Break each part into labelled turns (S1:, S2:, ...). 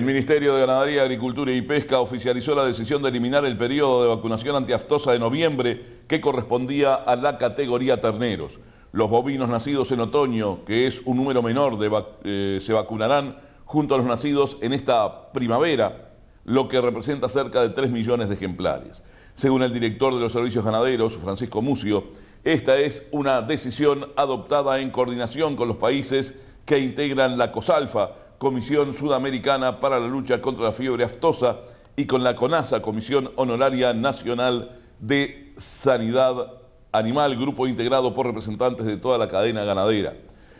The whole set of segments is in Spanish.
S1: El Ministerio de Ganadería, Agricultura y Pesca oficializó la decisión de eliminar el periodo de vacunación antiaftosa de noviembre que correspondía a la categoría terneros. Los bovinos nacidos en otoño, que es un número menor, de eh, se vacunarán junto a los nacidos en esta primavera, lo que representa cerca de 3 millones de ejemplares. Según el director de los servicios ganaderos, Francisco Mucio, esta es una decisión adoptada en coordinación con los países que integran la COSALFA, Comisión Sudamericana para la Lucha contra la Fiebre Aftosa y con la CONASA, Comisión Honoraria Nacional de Sanidad Animal, grupo integrado por representantes de toda la cadena ganadera.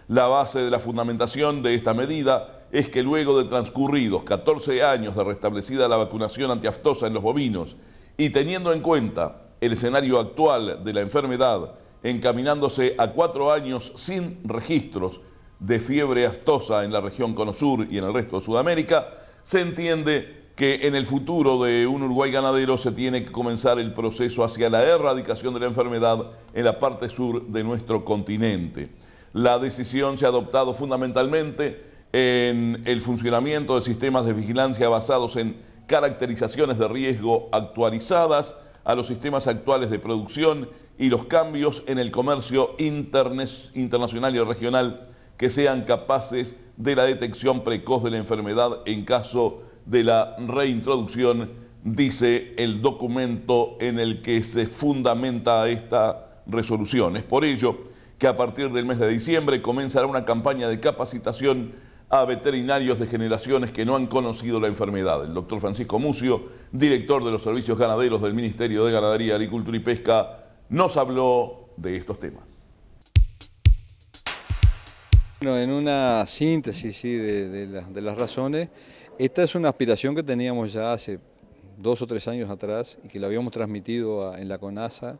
S1: La base de la fundamentación de esta medida es que luego de transcurridos 14 años de restablecida la vacunación antiaftosa en los bovinos y teniendo en cuenta el escenario actual de la enfermedad, encaminándose a cuatro años sin registros de fiebre astosa en la región conosur y en el resto de Sudamérica, se entiende que en el futuro de un Uruguay ganadero se tiene que comenzar el proceso hacia la erradicación de la enfermedad en la parte sur de nuestro continente. La decisión se ha adoptado fundamentalmente en el funcionamiento de sistemas de vigilancia basados en caracterizaciones de riesgo actualizadas a los sistemas actuales de producción y los cambios en el comercio internacional y regional que sean capaces de la detección precoz de la enfermedad en caso de la reintroducción, dice el documento en el que se fundamenta esta resolución. Es por ello que a partir del mes de diciembre comenzará una campaña de capacitación a veterinarios de generaciones que no han conocido la enfermedad. El doctor Francisco Mucio, director de los servicios ganaderos del Ministerio de Ganadería, Agricultura y Pesca, nos habló
S2: de estos temas. Bueno, en una síntesis de, las razones, esta es una aspiración que teníamos ya hace dos o tres años atrás y que la habíamos transmitido en la CONASA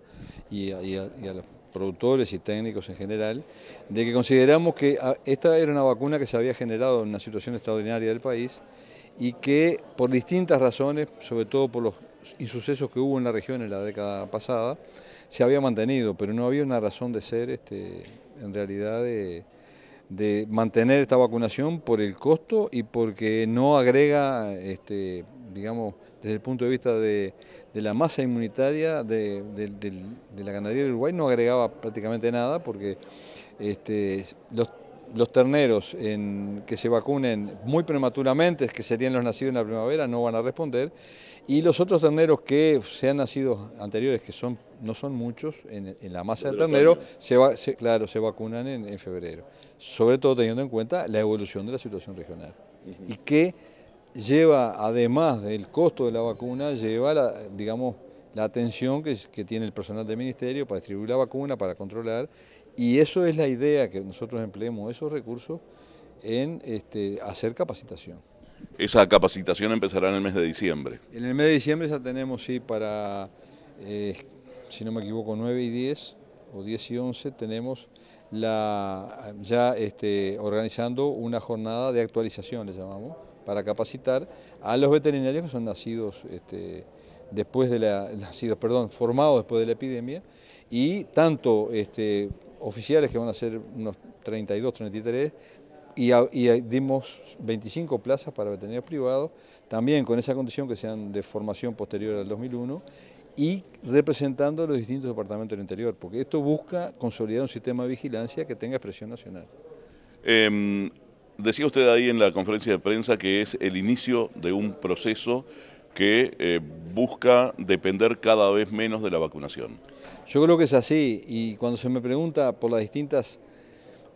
S2: y a, los productores y técnicos en general, de que consideramos que ah, esta era una vacuna que se había generado en una situación extraordinaria del país y que por distintas razones, sobre todo por los insucesos que hubo en la región en la década pasada, se había mantenido, pero no había una razón de ser este, en realidad de de mantener esta vacunación por el costo y porque no agrega, este, digamos, desde el punto de vista de, la masa inmunitaria de, la ganadería de Uruguay, no agregaba prácticamente nada porque este, los, terneros que se vacunen muy prematuramente, que serían los nacidos en la primavera, no van a responder. Y los otros terneros que se han nacido anteriores, que son, no son muchos, en, la masa de terneros, se, claro, se vacunan en, febrero. Sobre todo teniendo en cuenta la evolución de la situación regional. Y que lleva, además del costo de la vacuna, lleva, la, digamos, la atención que, tiene el personal del ministerio para distribuir la vacuna, para controlar. Y eso es la idea, que nosotros empleemos esos recursos en este, hacer capacitación.
S1: Esa capacitación empezará en el mes de diciembre.
S2: En el mes de diciembre ya tenemos, sí, para, eh, si no me equivoco, 9 y 10 o 10 y 11 tenemos la, ya este, organizando una jornada de actualización, le llamamos, para capacitar a los veterinarios que son nacidos este, después de la, nacidos, perdón, formados después de la epidemia, y tanto este, oficiales que van a ser unos 32, 33, y, dimos 25 plazas para veterinarios privados, también con esa condición que sean de formación posterior al 2001 y representando los distintos departamentos del interior, porque esto busca consolidar un sistema de vigilancia que tenga expresión nacional.
S1: Em, decía usted ahí en la conferencia de prensa que es el inicio de un proceso que eh, busca depender cada vez menos de la vacunación.
S2: Yo creo que es así, y cuando se me pregunta por las distintas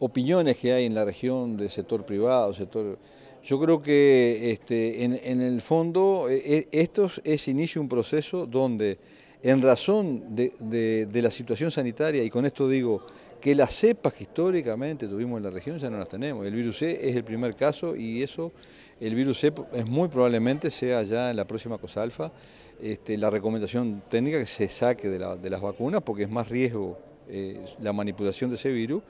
S2: opiniones que hay en la región del sector privado, sector... Yo creo que este, en, el fondo e, e, esto es inicio un proceso donde en razón de, la situación sanitaria, y con esto digo que las cepas que históricamente tuvimos en la región ya no las tenemos. El virus C es el primer caso y eso, el virus C es muy probablemente sea ya en la próxima cosa alfa, este, la recomendación técnica que se saque de, las vacunas porque es más riesgo eh, la manipulación de ese virus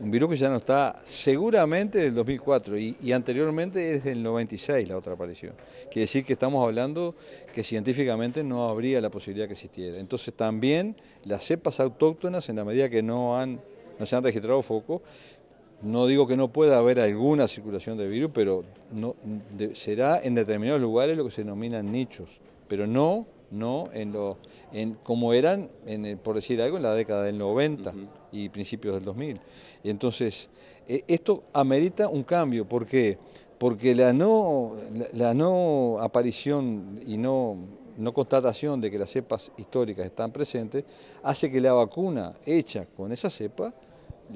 S2: un virus que ya no está seguramente del 2004 y, anteriormente es del 96 la otra aparición. Quiere decir que estamos hablando que científicamente no habría la posibilidad que existiera. Entonces también las cepas autóctonas, en la medida que no, han, no se han registrado focos, no digo que no pueda haber alguna circulación de virus, pero no, será en determinados lugares lo que se denominan nichos, pero no no en como eran en por decir algo en la década del 90 y principios del 2000 entonces e, esto amerita un cambio porque porque la no la, no aparición y no no constatación de que las cepas históricas están presentes hace que la vacuna hecha con esa cepa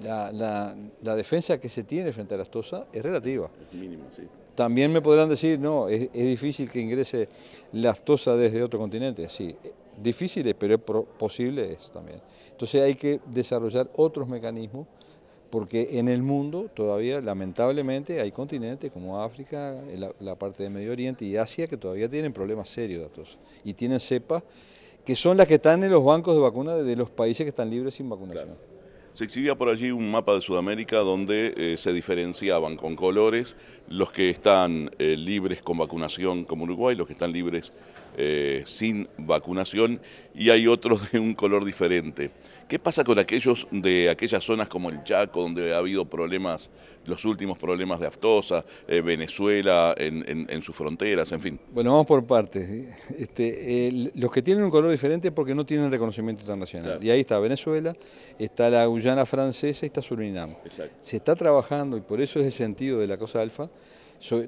S2: la, la, la defensa que se tiene frente a la astosa es relativa. Es sí. También me podrán decir, no, es, difícil que ingrese la lactosa desde otro continente. Sí, difícil pero es posible es también. Entonces hay que desarrollar otros mecanismos porque en el mundo todavía, lamentablemente, hay continentes como África, la, parte de Medio Oriente y Asia que todavía tienen problemas serios de aftosa y tienen cepas que son las que están en los bancos de vacunas de los países que están libres sin vacunación
S1: se exhibía por allí un mapa de Sudamérica donde eh, se diferenciaban con colores los que están eh, libres con vacunación como Uruguay, los que están libres eh, sin vacunación y hay otros de un color diferente. ¿Qué pasa con aquellos de aquellas zonas como el Chaco, donde ha habido problemas, los últimos problemas de aftosa, eh, Venezuela, en, sus fronteras, en fin?
S2: Bueno, vamos por partes. Este, los que tienen un color diferente porque no tienen reconocimiento internacional. Y ahí está Venezuela, está la Guyana francesa y está Surinam. Se está trabajando, y por eso es el sentido de la cosa alfa,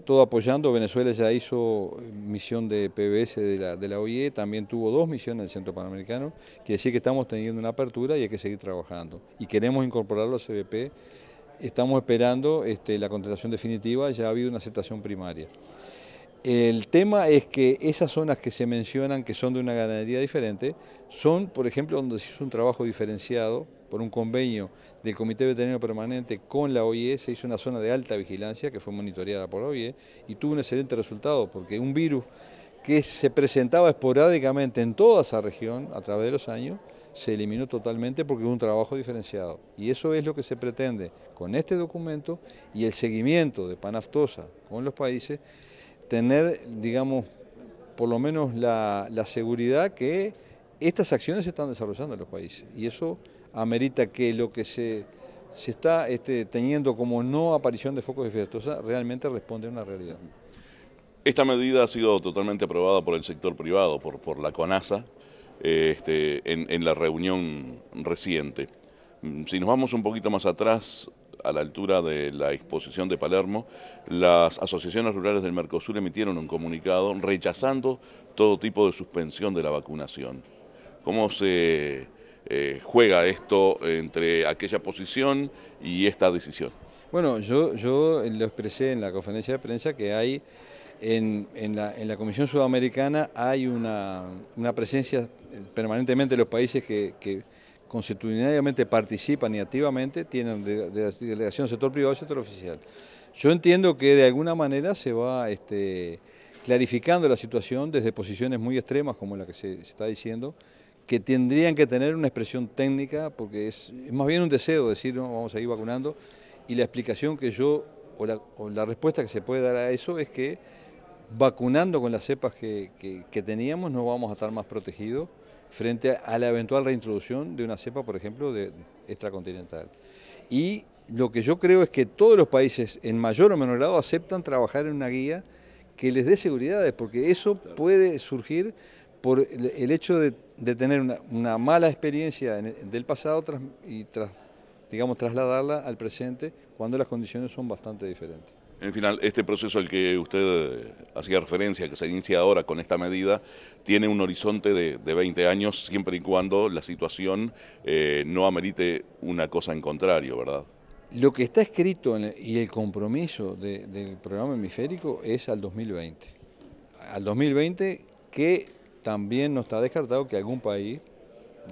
S2: todo apoyando, Venezuela ya hizo eh, misión de PBS de la, OIE, e, también tuvo dos misiones en el Centro Panamericano, que decir que estamos teniendo una apertura y hay que seguir trabajando. Y queremos incorporarlo a CBP, estamos esperando este, la contratación definitiva, ya ha habido una aceptación primaria. El tema es que esas zonas que se mencionan, que son de una ganadería diferente, son, por ejemplo, donde se hizo un trabajo diferenciado por un convenio del Comité Veterinario Permanente con la OIE, se hizo una zona de alta vigilancia que fue monitoreada por la OIE y tuvo un excelente resultado porque un virus que se presentaba esporádicamente en toda esa región a través de los años, se eliminó totalmente porque hubo un trabajo diferenciado. Y eso es lo que se pretende con este documento y el seguimiento de Panaftosa con los países tener, digamos, por lo menos la, seguridad que estas acciones se están desarrollando en los países y eso amerita que lo que se, se está este, teniendo como no aparición de focos de realmente responde a una realidad.
S1: Esta medida ha sido totalmente aprobada por el sector privado, por, por la CONASA, este, en la reunión reciente. Mm, si nos vamos un poquito más atrás, a la altura de la exposición de Palermo, las asociaciones rurales del Mercosur emitieron un comunicado rechazando todo tipo de suspensión de la vacunación. ¿Cómo se eh, juega esto entre aquella posición y esta decisión?
S2: Bueno, yo, yo lo expresé en la conferencia de prensa que hay... En, la, en, la, Comisión Sudamericana hay una, presencia permanentemente de los países que, constitucionalmente participan y activamente tienen de, delegación sector privado y sector oficial. Yo entiendo que de alguna manera se va este, clarificando la situación desde posiciones muy extremas como la que se, está diciendo, que tendrían que tener una expresión técnica porque es, más bien un deseo decir vamos a ir vacunando y la explicación que yo o la, respuesta que se puede dar a eso es que vacunando con las cepas que teníamos no vamos a estar más protegidos frente a la eventual reintroducción de una cepa, por ejemplo, de, extracontinental. Y lo que yo creo es que todos los países, en mayor o menor grado, aceptan trabajar en una guía que les dé seguridades, porque eso puede surgir por el hecho de, tener una, mala experiencia del pasado y digamos, trasladarla al presente cuando las condiciones son bastante diferentes.
S1: En final, este proceso al que usted eh, hacía referencia, que se inicia ahora con esta medida, tiene un horizonte de, 20 años, siempre y cuando la situación eh, no amerite una cosa en contrario, ¿verdad?
S2: Lo que está escrito y el compromiso del programa hemisférico es al 2020. Al 2020 que también no está descartado que algún país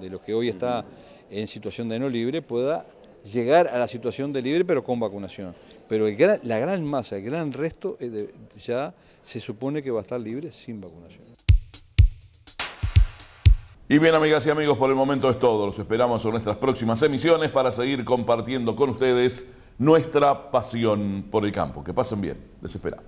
S2: de los que hoy está en situación de no libre pueda llegar a la situación de libre pero con vacunación. Pero la gran masa, el gran resto eh, ya se supone que va a estar libre sin vacunación.
S1: Y bien, amigas y amigos, por el momento es todo. Los esperamos en nuestras próximas emisiones para seguir compartiendo con ustedes nuestra pasión por el campo. Que pasen bien, les esperamos.